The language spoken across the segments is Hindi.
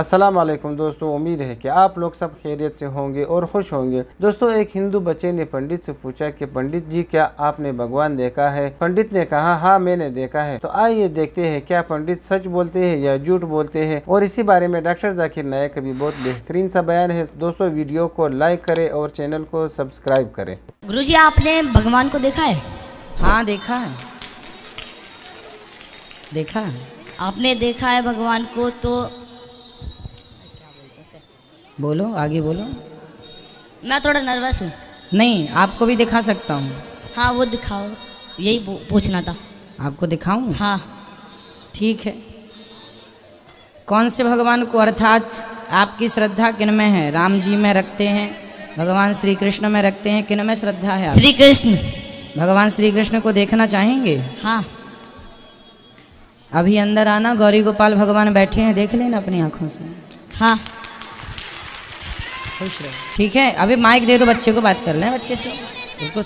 अस्सलाम वालेकुम दोस्तों उम्मीद है कि आप लोग सब खैरियत से होंगे और खुश होंगे दोस्तों एक हिंदू बच्चे ने पंडित से पूछा कि पंडित जी क्या आपने भगवान देखा है पंडित ने कहा हाँ मैंने देखा है तो आइए देखते हैं क्या पंडित सच बोलते हैं या झूठ बोलते हैं और इसी बारे में डॉक्टर जाकिर नायक का भी बहुत बेहतरीन सा बयान है दोस्तों वीडियो को लाइक करे और चैनल को सब्सक्राइब करे गुरु जी आपने भगवान को देखा है हाँ देखा है देखा है आपने देखा है भगवान को तो बोलो आगे बोलो मैं थोड़ा नर्वस हूँ नहीं आपको भी दिखा सकता हूँ हाँ वो दिखाओ यही पूछना था आपको दिखाऊँ हाँ ठीक है कौन से भगवान को अर्थात आपकी श्रद्धा किन में है राम जी में रखते हैं भगवान श्री कृष्ण में रखते हैं किन में श्रद्धा है श्री कृष्ण भगवान श्री कृष्ण को देखना चाहेंगे हाँ अभी अंदर आना गौरी गोपाल भगवान बैठे हैं देख लेना अपनी आंखों से हाँ खुश रहो ठीक है अभी माइक दे दो बच्चे को बात कर लें बच्चे से उसको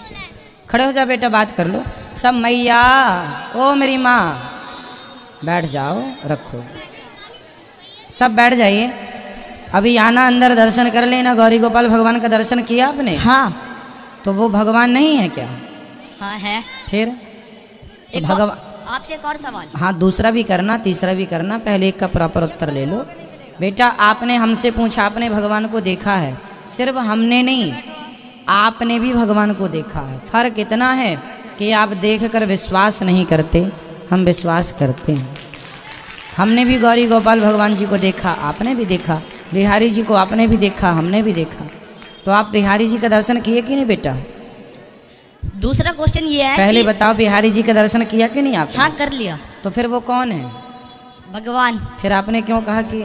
खड़े हो जाओ बेटा बात कर लो सब मैया ओ मेरी माँ बैठ जाओ रखो सब बैठ जाइए अभी आना अंदर दर्शन कर लेना गौरी गोपाल भगवान का दर्शन किया आपने हाँ तो वो भगवान नहीं है क्या हाँ है फिर तो भगवान आपसे एक और सवाल हाँ दूसरा भी करना तीसरा भी करना पहले एक का प्रॉपर उत्तर ले लो बेटा आपने हमसे पूछा आपने भगवान को देखा है सिर्फ हमने नहीं आपने भी भगवान को देखा है फर्क इतना है कि आप देख कर विश्वास नहीं करते हम विश्वास करते हैं हमने भी गौरी गोपाल भगवान जी को देखा आपने भी देखा बिहारी जी को आपने भी देखा हमने भी देखा तो आप बिहारी जी का दर्शन किए कि नहीं बेटा दूसरा क्वेश्चन ये है पहले बताओ बिहारी जी का दर्शन किया कि नहीं आप हाँ कर लिया तो फिर वो कौन है भगवान फिर आपने क्यों कहा कि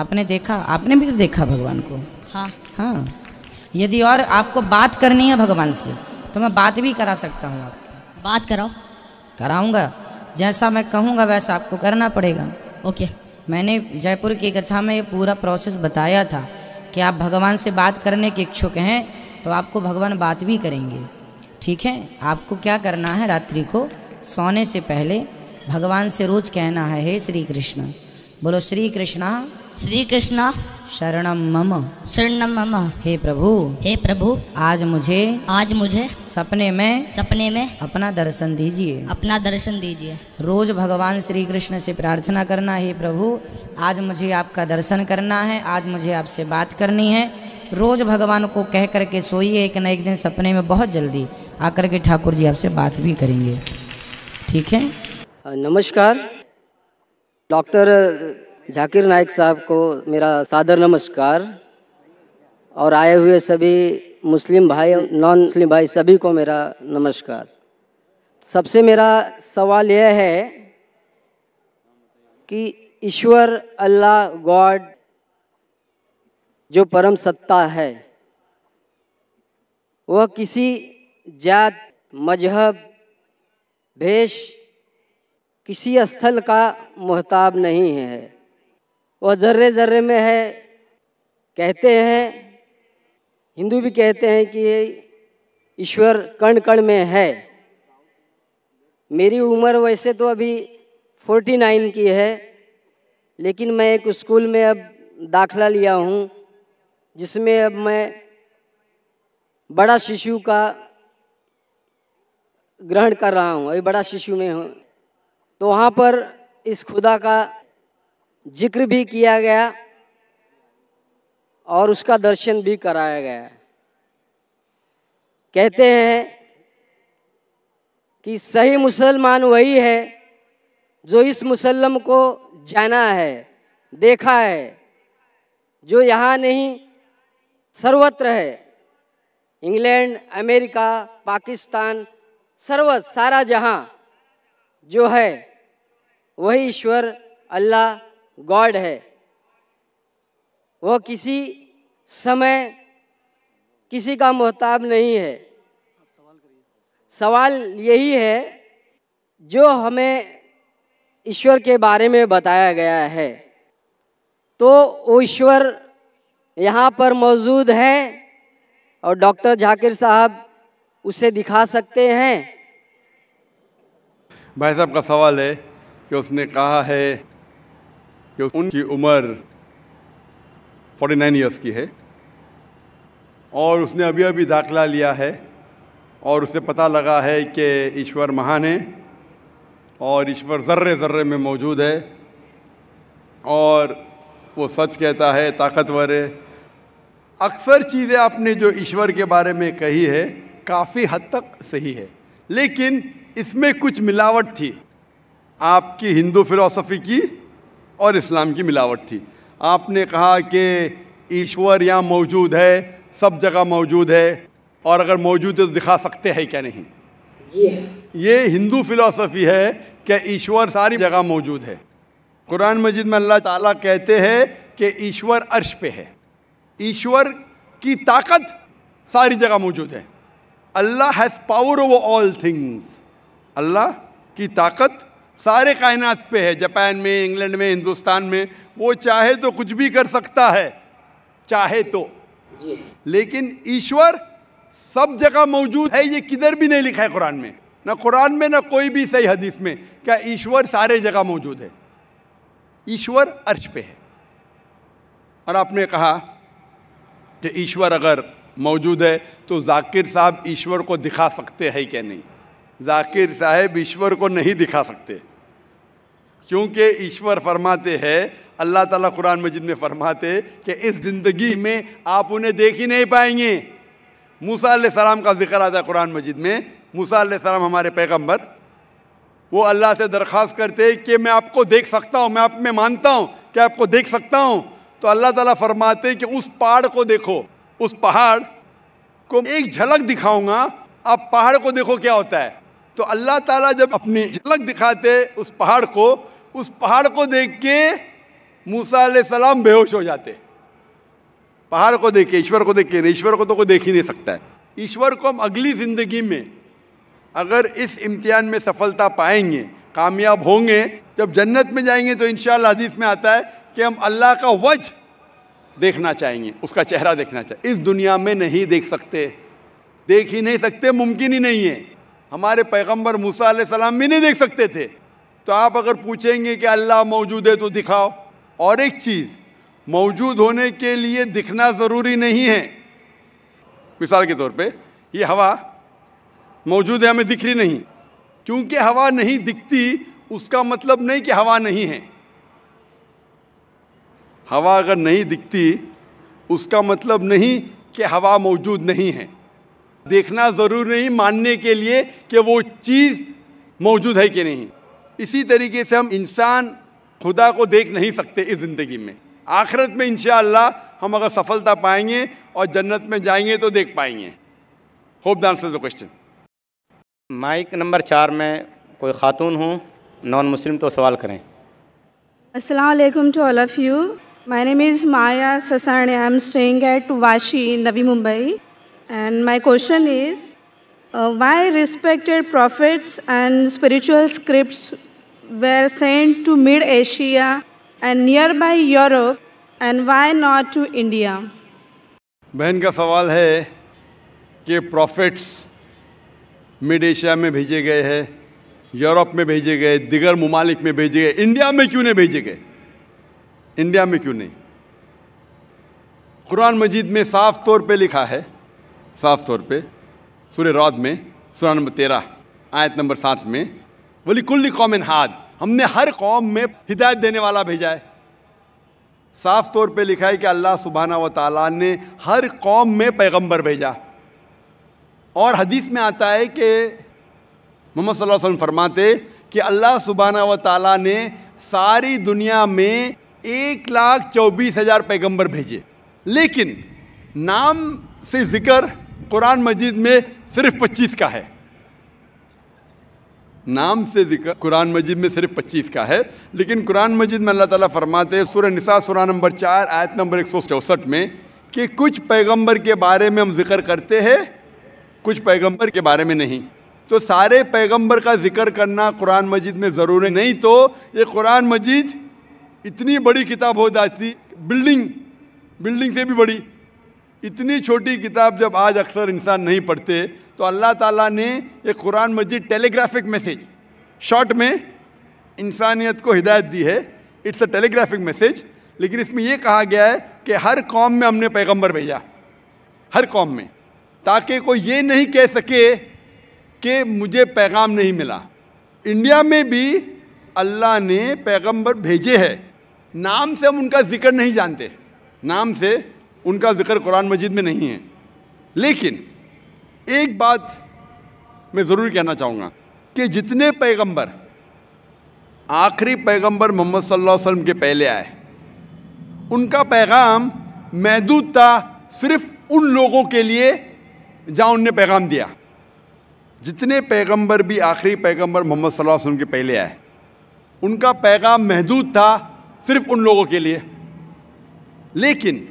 आपने देखा आपने भी तो देखा भगवान को हाँ हाँ यदि और आपको बात करनी है भगवान से तो मैं बात भी करा सकता हूँ आपकी बात कराओ कराऊंगा जैसा मैं कहूँगा वैसा आपको करना पड़ेगा ओके मैंने जयपुर की कक्षा में ये पूरा प्रोसेस बताया था कि आप भगवान से बात करने के इच्छुक हैं तो आपको भगवान बात भी करेंगे ठीक है आपको क्या करना है रात्रि को सोने से पहले भगवान से रोज कहना है हे श्री कृष्ण बोलो श्री कृष्णा श्री कृष्ण शरणम मम शरण मम हे प्रभु हे प्रभु आज मुझे आज मुझे सपने में सपने में अपना दर्शन दीजिए अपना दर्शन दीजिए रोज भगवान श्री कृष्ण से प्रार्थना करना हे प्रभु आज मुझे आपका दर्शन करना है आज मुझे आपसे बात करनी है रोज भगवान को कह करके सोइए एक न एक दिन सपने में बहुत जल्दी आकर के ठाकुर जी आपसे बात भी करेंगे ठीक है नमस्कार डॉक्टर झाकिर नाइक साहब को मेरा सादर नमस्कार और आए हुए सभी मुस्लिम भाई नॉन मुस्लिम भाई सभी को मेरा नमस्कार सबसे मेरा सवाल यह है कि ईश्वर अल्लाह गॉड जो परम सत्ता है वह किसी जात मजहब भेष किसी स्थल का मोहताब नहीं है और ज़र्रे ज़र्रे में है कहते हैं हिंदू भी कहते हैं कि ईश्वर कण कण में है मेरी उम्र वैसे तो अभी फोर्टी नाइन की है लेकिन मैं एक स्कूल में अब दाखला लिया हूँ जिसमें अब मैं बड़ा शिशु का ग्रहण कर रहा हूँ अभी बड़ा शिशु में हूँ तो वहाँ पर इस खुदा का जिक्र भी किया गया और उसका दर्शन भी कराया गया कहते हैं कि सही मुसलमान वही है जो इस मुसलम को जाना है देखा है जो यहाँ नहीं सर्वत्र है इंग्लैंड अमेरिका पाकिस्तान सर्व सारा जहाँ जो है वही ईश्वर अल्लाह गॉड है वो किसी समय किसी का मोहताब नहीं है सवाल यही है जो हमें ईश्वर के बारे में बताया गया है तो वो ईश्वर यहाँ पर मौजूद है और डॉक्टर झाकिर साहब उसे दिखा सकते हैं भाई साहब का सवाल है कि उसने कहा है कि उनकी उम्र 49 इयर्स की है और उसने अभी अभी दाखिला लिया है और उसे पता लगा है कि ईश्वर महान है और ईश्वर ज़र्रे ज़र्रे में मौजूद है और वो सच कहता है ताकतवर है अक्सर चीज़ें आपने जो ईश्वर के बारे में कही है काफ़ी हद तक सही है लेकिन इसमें कुछ मिलावट थी आपकी हिंदू फिलॉसफी की और इस्लाम की मिलावट थी आपने कहा कि ईश्वर यहाँ मौजूद है सब जगह मौजूद है और अगर मौजूद है तो दिखा सकते हैं क्या नहीं हाँ। ये हिंदू फिलॉसफी है कि ईश्वर सारी जगह मौजूद है कुरान मजिद में अल्लाह ताला कहते हैं कि ईश्वर अर्श पे है ईश्वर की ताकत सारी जगह मौजूद है Allah has power over all things Allah की ताकत सारे कायनात पे है जापान में इंग्लैंड में हिंदुस्तान में वो चाहे तो कुछ भी कर सकता है चाहे तो लेकिन ईश्वर सब जगह मौजूद है ये किधर भी नहीं लिखा है कुरान में ना कुरान में ना कोई भी सही हदीस में क्या ईश्वर सारे जगह मौजूद है ईश्वर अर्श पे है और आपने कहा कि ईश्वर अगर मौजूद है तो जाकिर साहब ईश्वर को दिखा सकते हैं क्या नहीं जाकिर साहब ईश्वर को नहीं दिखा सकते क्योंकि ईश्वर फरमाते हैं अल्लाह ताला कुरान मजिद में फरमाते कि इस ज़िंदगी में आप उन्हें देख ही नहीं पाएंगे मूसा सलाम का जिक्र आता है कुरान मजिद में मूसा सलाम हमारे पैगम्बर वो अल्लाह से दरख्वास्त करते कि मैं आपको देख सकता हूँ मैं आप में मानता हूँ कि आपको देख सकता हूँ तो अल्लाह ताला फरमाते कि उस पहाड़ को देखो उस पहाड़ को एक झलक दिखाऊंगा आप पहाड़ को देखो क्या होता है तो अल्लाह ताला जब अपनी झलक दिखाते उस पहाड़ को उस पहाड़ को देख के मूसा सलाम बेहोश हो जाते पहाड़ को देख के ईश्वर को देख के ईश्वर को तो कोई देख ही नहीं सकता है ईश्वर को हम अगली ज़िंदगी में अगर इस इम्तिहान में सफलता पाएंगे कामयाब होंगे जब जन्नत में जाएंगे तो इन हदीस में आता है कि हम अल्लाह का वज देखना चाहेंगे उसका चेहरा देखना चाहिए इस दुनिया में नहीं देख सकते देख ही नहीं सकते मुमकिन ही नहीं है हमारे पैगंबर मूसा सलाम भी नहीं देख सकते थे तो आप अगर पूछेंगे कि अल्लाह मौजूद है तो दिखाओ और एक चीज़ मौजूद होने के लिए दिखना ज़रूरी नहीं है मिसाल के तौर पे ये हवा मौजूद है हमें दिख रही नहीं क्योंकि हवा नहीं दिखती उसका मतलब नहीं कि हवा नहीं है हवा अगर नहीं दिखती उसका मतलब नहीं कि हवा मौजूद नहीं है देखना ज़रूर नहीं मानने के लिए कि वो चीज़ मौजूद है कि नहीं इसी तरीके से हम इंसान खुदा को देख नहीं सकते इस ज़िंदगी में आखिरत में इन हम अगर सफलता पाएंगे और जन्नत में जाएंगे तो देख पाएंगे hope the answer the question mike number चार में कोई खातून हूँ नॉन मुस्लिम तो सवाल करें असलम to all of you my name is Maya Sasane I am staying at Vashi Navi Mumbai And my question is, uh, why respected prophets and spiritual scripts were sent to mid-Asia and nearby Europe and why not to India? बहन का सवाल है कि प्रॉफिट्स मिड एशिया में भेजे गए हैं यूरोप में भेजे गए दिगर ममालिक में भेजे गए इंडिया में क्यों नहीं भेजे गए इंडिया में क्यों नहीं कुरान मजीद में साफ तौर पे लिखा है साफ तौर पे सूर्य रौद में सूर्य नंबर तेरह आयत नंबर सात में बोली कुल्ली कौमिन हाद हमने हर कौम में हिदायत देने वाला भेजा है साफ तौर पे लिखा है कि अल्लाह सुबहाना व ताला ने हर कौम में पैगंबर भेजा और हदीस में आता है कि मोहम्मद वसल्लम फरमाते कि अल्लाह सुबहाना व ताला ने सारी दुनिया में एक लाख चौबीस हज़ार पैगम्बर भेजे लेकिन नाम से ज़िक्र कुरान मजीद में सिर्फ पच्चीस का है नाम से जिक्र कुरान मजीद में सिर्फ पच्चीस का है लेकिन कुरान मजीद में अल्लाह ताला फरमाते हैं सुर निसा सुरा नंबर चार आयत नंबर एक सौ चौसठ में कि कुछ पैगंबर के बारे में हम जिक्र करते हैं कुछ पैगंबर के बारे में नहीं तो सारे पैगंबर का जिक्र करना कुरान मजीद में ज़रूरी नहीं तो ये कुरान मजीद इतनी बड़ी किताब हो जाती बिल्डिंग बिल्डिंग से भी बड़ी इतनी छोटी किताब जब आज अक्सर इंसान नहीं पढ़ते तो अल्लाह ताला ने एक Quran Majeed telegraphic message short में इंसानियत को हिदायत दी है इट्स अ टेलीग्राफिक मैसेज लेकिन इसमें यह कहा गया है कि हर कौम में हमने पैगंबर भेजा हर कौम में ताकि कोई ये नहीं कह सके कि मुझे पैगाम नहीं मिला इंडिया में भी अल्लाह ने पैगंबर भेजे है नाम से हम उनका जिक्र नहीं जानते नाम से उनका ज़िक्र कुरान मजीद में नहीं है लेकिन एक बात मैं ज़रूर कहना चाहूँगा कि जितने पैगंबर आखिरी पैगंबर मोहम्मद सल्लल्लाहु अलैहि वसल्लम के पहले आए उनका पैगाम महदूद था सिर्फ उन लोगों के लिए जहाँ उनने पैगाम दिया जितने पैगंबर भी आखिरी पैगंबर मोहम्मद सल्लल्लाहु अलैहि वसल्लम के पहले आए उनका पैगाम महदूद था सिर्फ उन लोगों के लिए लेकिन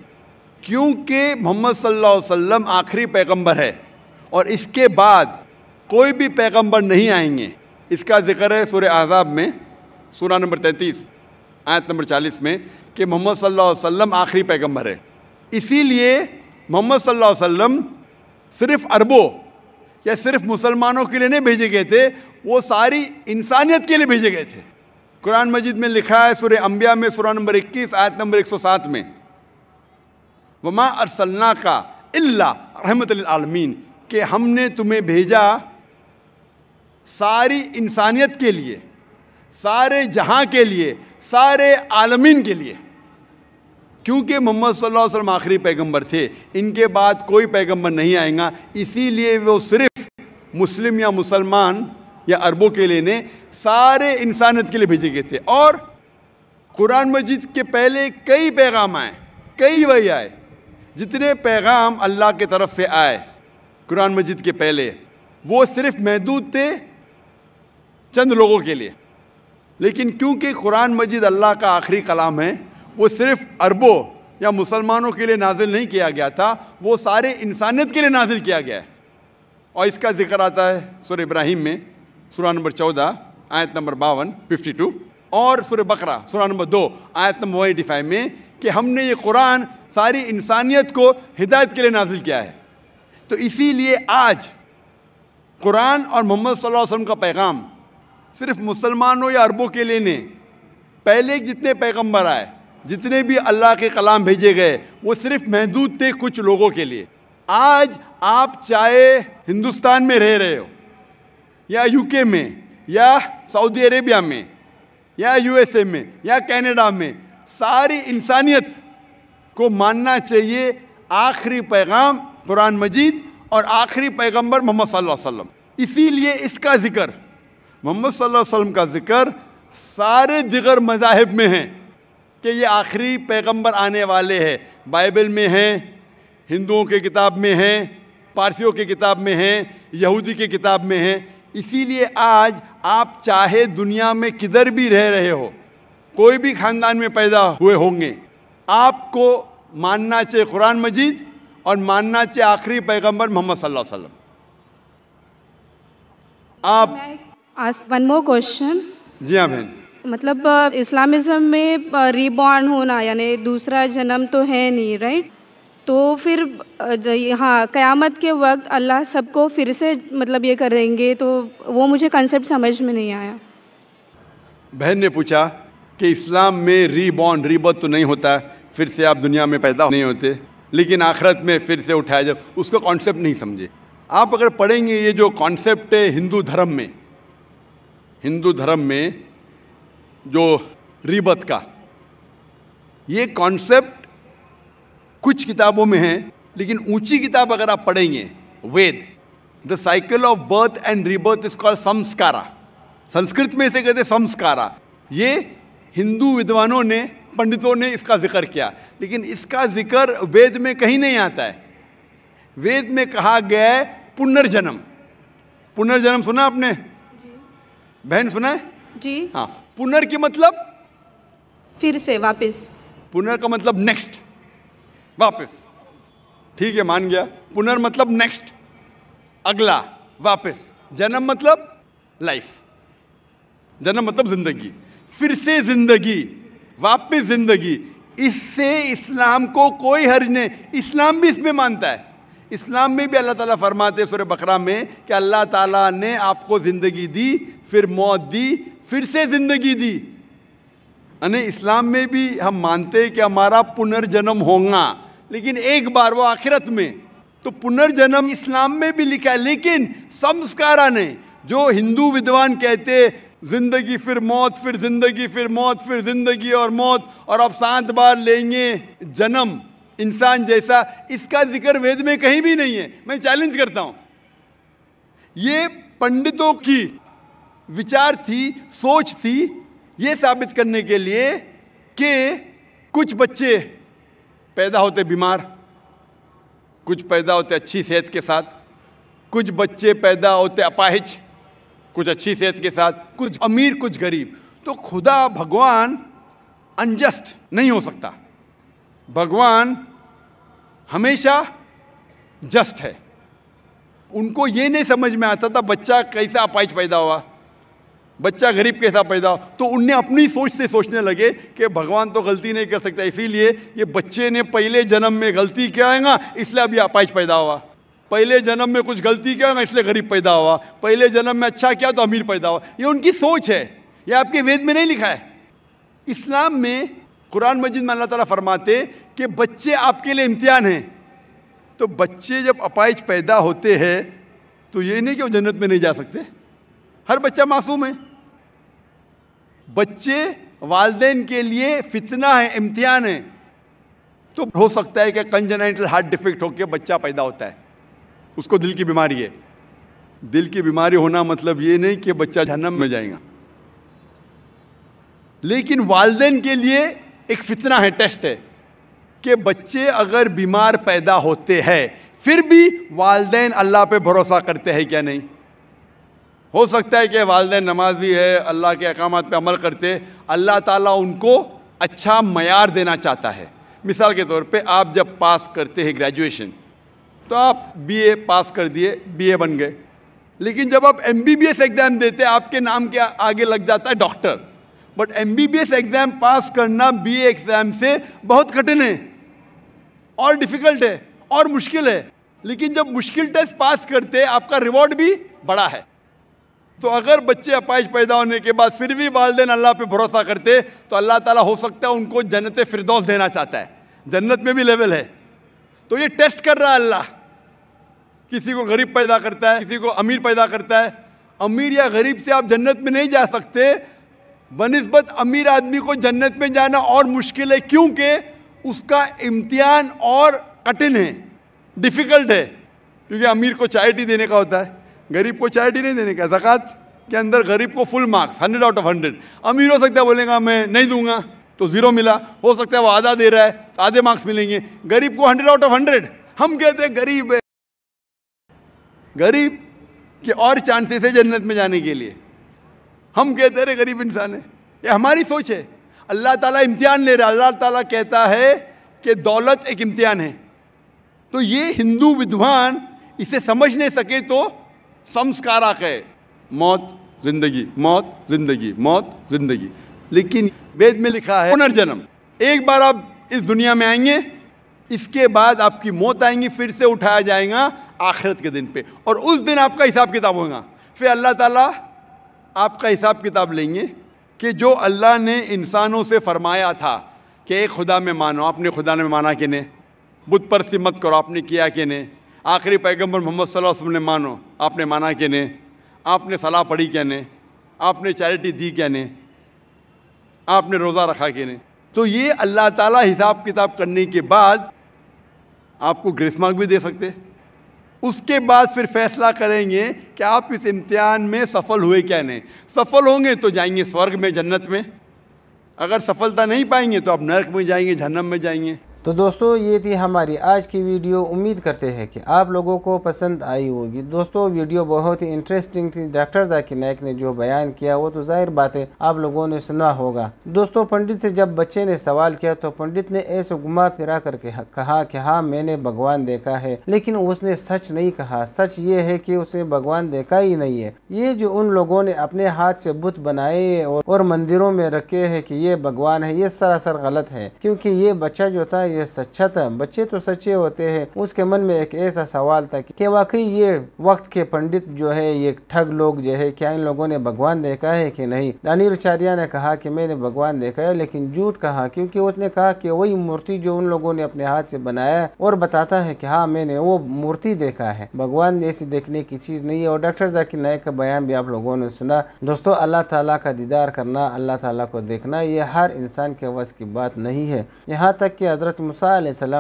क्योंकि मोहम्मद सल्लल्लाहु अलैहि वसल्लम आखिरी पैगंबर है और इसके बाद कोई भी पैगंबर नहीं आएंगे इसका जिक्र है सूर्य आज़ाब में सूरा नंबर तैंतीस आयत नंबर चालीस में कि मोहम्मद सल्लल्लाहु अलैहि वसल्लम आखिरी पैगंबर है इसीलिए मोहम्मद सल्लल्लाहु अलैहि वसल्लम सिर्फ अरबों या सिर्फ मुसलमानों के लिए नहीं भेजे गए थे वो सारी इंसानियत के लिए भेजे गए थे कुरान मजिद में लिखा है सूर्य अम्बिया में सूरा नंबर 21 आयत नंबर 107 में वमा अरसलना का अल्ला रहमत आलमीन के हमने तुम्हें भेजा सारी इंसानियत के लिए सारे जहां के लिए सारे आलमीन के लिए क्योंकि मोहम्मद सल्लल्लाहु वसल्लम आखिरी पैगंबर थे इनके बाद कोई पैगंबर नहीं आएगा इसीलिए वो सिर्फ मुस्लिम या मुसलमान या अरबों के लिए ने सारे इंसानियत के लिए भेजे गए थे और कुरान मजीद के पहले कई पैगाम आए कई वही आए जितने पैगाम अल्लाह के तरफ से आए कुरान मजिद के पहले वो सिर्फ महदूद थे चंद लोगों के लिए लेकिन क्योंकि कुरान मजिद अल्लाह का आखिरी कलाम है वो सिर्फ अरबों या मुसलमानों के लिए नाजिल नहीं किया गया था वो सारे इंसानियत के लिए नाजिल किया गया है और इसका जिक्र आता है सुर इब्राहिम में सुरा नंबर चौदह आयत नंबर बावन फिफ्टी टू और सुर बकरा सुरा नंबर दो आयत नंबर एटी फाइव में कि हमने ये कुरान सारी इंसानियत को हिदायत के लिए नाजिल किया है तो इसीलिए आज कुरान और मोहम्मद सल्लल्लाहु अलैहि वसल्लम का पैगाम सिर्फ मुसलमानों या अरबों के लिए नहीं पहले जितने पैगंबर आए जितने भी अल्लाह के कलाम भेजे गए वो सिर्फ महदूद थे कुछ लोगों के लिए आज आप चाहे हिंदुस्तान में रह रहे हो या यूके में या सऊदी अरेबिया में या यूएसए में या कनाडा में सारी इंसानियत को मानना चाहिए आखिरी पैगाम कुरान मजीद और आखिरी पैगंबर मोहम्मद सल्लल्लाहु अलैहि वसल्लम इसीलिए इसका ज़िक्र मोहम्मद सल्लल्लाहु अलैहि वसल्लम का ज़िक्र सारे दिगर मजाहब में हैं कि ये आखिरी पैगंबर आने वाले हैं बाइबल में हैं हिंदुओं के किताब में हैं पारसियों के किताब में हैं यहूदी के किताब में हैं इसीलिए आज आप चाहे दुनिया में किधर भी रह रहे हो कोई भी ख़ानदान में पैदा हुए होंगे आपको मानना चाहिए कुरान मजीद और मानना चाहिए आखिरी पैगम्बर मोहम्मद सल्लल्लाहु अलैहि वसल्लम आप वन मोर क्वेश्चन जी हाँ बहन मतलब इस्लामिज्म में रिबॉर्न होना यानी दूसरा जन्म तो है नहीं राइट तो फिर हाँ क़यामत के वक्त अल्लाह सबको फिर से मतलब ये करेंगे तो वो मुझे कंसेप्ट समझ में नहीं आया बहन ने पूछा कि इस्लाम में रीबॉर्न रीबत तो नहीं होता है फिर से आप दुनिया में पैदा नहीं होते लेकिन आखिरत में फिर से उठाया जाए उसका कॉन्सेप्ट नहीं समझे आप अगर पढ़ेंगे ये जो कॉन्सेप्ट है हिंदू धर्म में हिंदू धर्म में जो रिबत का ये कॉन्सेप्ट कुछ किताबों में है लेकिन ऊंची किताब अगर आप पढ़ेंगे Ved the cycle of birth and rebirth is called samskara Sanskrit में इसे कहते संस्कारा ये हिंदू विद्वानों ने पंडितों ने इसका जिक्र किया लेकिन इसका जिक्र वेद में कहीं नहीं आता है वेद में कहा गया है पुनर्जन्म पुनर्जन्म सुना आपने बहन सुना है जी हाँ पुनर् मतलब फिर से वापस पुनर् का मतलब नेक्स्ट वापस ठीक है मान गया पुनर् मतलब नेक्स्ट अगला वापस जन्म मतलब लाइफ जन्म मतलब जिंदगी फिर से जिंदगी वापस जिंदगी इससे इस्लाम को कोई हर्ज नहीं इस्लाम भी इसमें मानता है इस्लाम में भी अल्लाह ताला फरमाते सुर बकरा में कि अल्लाह ताला ने आपको ज़िंदगी दी फिर मौत दी फिर से ज़िंदगी दी यानी इस्लाम में भी हम मानते हैं कि हमारा पुनर्जन्म होगा लेकिन एक बार वो आखिरत में तो पुनर्जन्म इस्लाम में भी लिखा है लेकिन संस्कारा ने जो हिंदू विद्वान कहते जिंदगी फिर मौत फिर जिंदगी फिर मौत फिर जिंदगी और मौत और अब सात बार लेंगे जन्म इंसान जैसा इसका जिक्र वेद में कहीं भी नहीं है मैं चैलेंज करता हूं ये पंडितों की विचार थी सोच थी ये साबित करने के लिए कि कुछ बच्चे पैदा होते बीमार कुछ पैदा होते अच्छी सेहत के साथ कुछ बच्चे पैदा होते अपाहिज कुछ अच्छी सेहत के साथ कुछ अमीर कुछ गरीब तो खुदा भगवान अनजस्ट नहीं हो सकता भगवान हमेशा जस्ट है उनको ये नहीं समझ में आता था बच्चा कैसा अपाइज पैदा हुआ बच्चा गरीब कैसा पैदा हुआ तो उनने अपनी सोच से सोचने लगे कि भगवान तो गलती नहीं कर सकता इसीलिए ये बच्चे ने पहले जन्म में गलती किया है ना इसलिए अभी अपाइच अपाइज पैदा हुआ पहले जन्म में कुछ गलती किया मैं इसलिए गरीब पैदा हुआ पहले जन्म में अच्छा किया तो अमीर पैदा हुआ ये उनकी सोच है ये आपके वेद में नहीं लिखा है इस्लाम में कुरान मजिद में अल्लाह तला फरमाते कि बच्चे आपके लिए इम्तिहान हैं तो बच्चे जब अपाइज पैदा होते हैं तो ये नहीं कि वो जन्नत में नहीं जा सकते हर बच्चा मासूम है बच्चे वालदेन के लिए फितना है इम्तिहान है तो हो सकता है कि कंजनाइटल हार्ट डिफेक्ट होकर बच्चा पैदा होता है उसको दिल की बीमारी है दिल की बीमारी होना मतलब ये नहीं कि बच्चा जहनम में जाएगा लेकिन वालदेन के लिए एक फितना है टेस्ट है कि बच्चे अगर बीमार पैदा होते हैं फिर भी वालदेन अल्लाह पे भरोसा करते हैं क्या नहीं हो सकता है कि वालदेन नमाजी है अल्लाह के अकाम पे अमल करते अल्लाह ताला उनको अच्छा मैार देना चाहता है मिसाल के तौर पे आप जब पास करते हैं ग्रेजुएशन तो आप बीए पास कर दिए बीए बन गए लेकिन जब आप एमबीबीएस एग्ज़ाम देते हैं आपके नाम के आगे लग जाता है doctor but MBBS exam pass करना बीए एग्ज़ाम से बहुत कठिन है और डिफ़िकल्ट है और मुश्किल है लेकिन जब मुश्किल टेस्ट पास करते हैं आपका रिवॉर्ड भी बड़ा है तो अगर बच्चे अपाइज पैदा होने के बाद फिर भी वालदेन अल्लाह पे भरोसा करते तो अल्लाह ताला हो सकता है उनको जन्नत फिरदौस देना चाहता है जन्नत में भी लेवल है तो ये टेस्ट कर रहा है अल्लाह किसी को गरीब पैदा करता है किसी को अमीर पैदा करता है अमीर या गरीब से आप जन्नत में नहीं जा सकते बनस्बत अमीर आदमी को जन्नत में जाना और मुश्किल है क्योंकि उसका इम्तिहान और कठिन है डिफ़िकल्ट है क्योंकि अमीर को चैरिटी देने का होता है गरीब को चैरिटी नहीं देने का जक़ात के अंदर गरीब को full marks hundred out of hundred अमीर हो सकता है बोलेगा मैं नहीं दूंगा तो ज़ीरो मिला हो सकता है वो आधा दे रहा है तो आधे मार्क्स मिलेंगे गरीब को हंड्रेड आउट ऑफ हंड्रेड हम कहते हैं गरीब है गरीब के और चांसेस है जन्नत में जाने के लिए हम कहते रहे गरीब इंसान है ये हमारी सोच है अल्लाह ताला इम्तिहान ले रहा है अल्लाह ताला कहता है कि दौलत एक इम्तिहान है तो ये हिंदू विद्वान इसे समझ नहीं सके तो संस्कारक है मौत जिंदगी मौत जिंदगी मौत जिंदगी लेकिन वेद में लिखा है पुनर्जन्म एक बार आप इस दुनिया में आएंगे इसके बाद आपकी मौत आएंगी फिर से उठाया जाएगा आखिरत के दिन पे और उस दिन आपका हिसाब किताब होगा फिर अल्लाह ताला आपका हिसाब किताब लेंगे कि जो अल्लाह ने इंसानों से फरमाया था कि एक खुदा में मानो आपने खुदा ने माना कि नहीं बुद्ध पर सिमत करो आपने किया कि नहीं आखिरी पैगम्बर मोहम्मद सल्लल्लाहु अलैहि वसल्लम ने मानो आपने माना कि नहीं आपने सलाह पढ़ी क्या नहीं आपने चैरिटी दी क्या नहीं आपने रोज़ा रखा कि नहीं तो ये अल्लाह ताला हिसाब किताब करने के बाद आपको ग्रेस मार्क भी दे सकते उसके बाद फिर फैसला करेंगे कि आप इस इम्तिहान में सफल हुए क्या नहीं सफल होंगे तो जाएंगे स्वर्ग में जन्नत में अगर सफलता नहीं पाएंगे तो आप नरक में जाएंगे जहन्नम में जाएंगे तो दोस्तों ये थी हमारी आज की वीडियो उम्मीद करते हैं कि आप लोगों को पसंद आई होगी दोस्तों वीडियो बहुत ही इंटरेस्टिंग थी डॉक्टर जाकिर नायक ने जो बयान किया वो तो जाहिर बात है आप लोगों ने सुना होगा दोस्तों पंडित से जब बच्चे ने सवाल किया तो पंडित ने ऐसे घुमा फिरा करके कहा कि हाँ मैंने भगवान देखा है लेकिन उसने सच नहीं कहा सच ये है की उसने भगवान देखा ही नहीं है ये जो उन लोगों ने अपने हाथ से बुत बनाए और मंदिरों में रखे है की ये भगवान है ये सरासर गलत है क्यूँकी ये बच्चा जो था ये सच्चा था बच्चे तो सच्चे होते हैं उसके मन में एक ऐसा सवाल था कि वाकई ये वक्त के पंडित जो है ये ठग लोग जो है क्या इन लोगों ने भगवान देखा है कि नहीं अनिरुचार्य ने कहा कि मैंने भगवान देखा है लेकिन झूठ कहा क्योंकि उसने कहा कि वही मूर्ति जो उन लोगों ने अपने हाथ से बनाया और बताता है कि हाँ मैंने वो मूर्ति देखा है भगवान ऐसी देखने की चीज नहीं है और डॉक्टर जाकिर नायक का बयान भी आप लोगों ने सुना दोस्तों अल्लाह तला का दीदार करना अल्लाह तला को देखना ये हर इंसान के वस की बात नहीं है यहाँ तक कि हजरत मूसा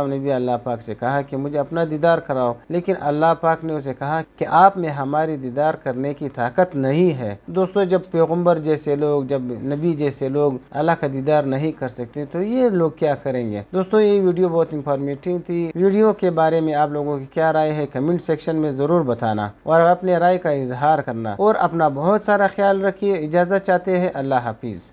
ने भी अल्लाह पाक से कहा कि मुझे अपना दीदार कराओ लेकिन अल्लाह पाक ने उसे कहा कि आप में हमारी दीदार करने की ताकत नहीं है दोस्तों जब पैगम्बर जैसे लोग जब नबी जैसे लोग अल्लाह का दीदार नहीं कर सकते तो ये लोग क्या करेंगे दोस्तों ये वीडियो बहुत इंफॉर्मेटिव थी वीडियो के बारे में आप लोगों की क्या राय है कमेंट सेक्शन में ज़रूर बताना और अपने राय का इजहार करना और अपना बहुत सारा ख्याल रखिए इजाज़त चाहते हैं अल्लाह हाफिज़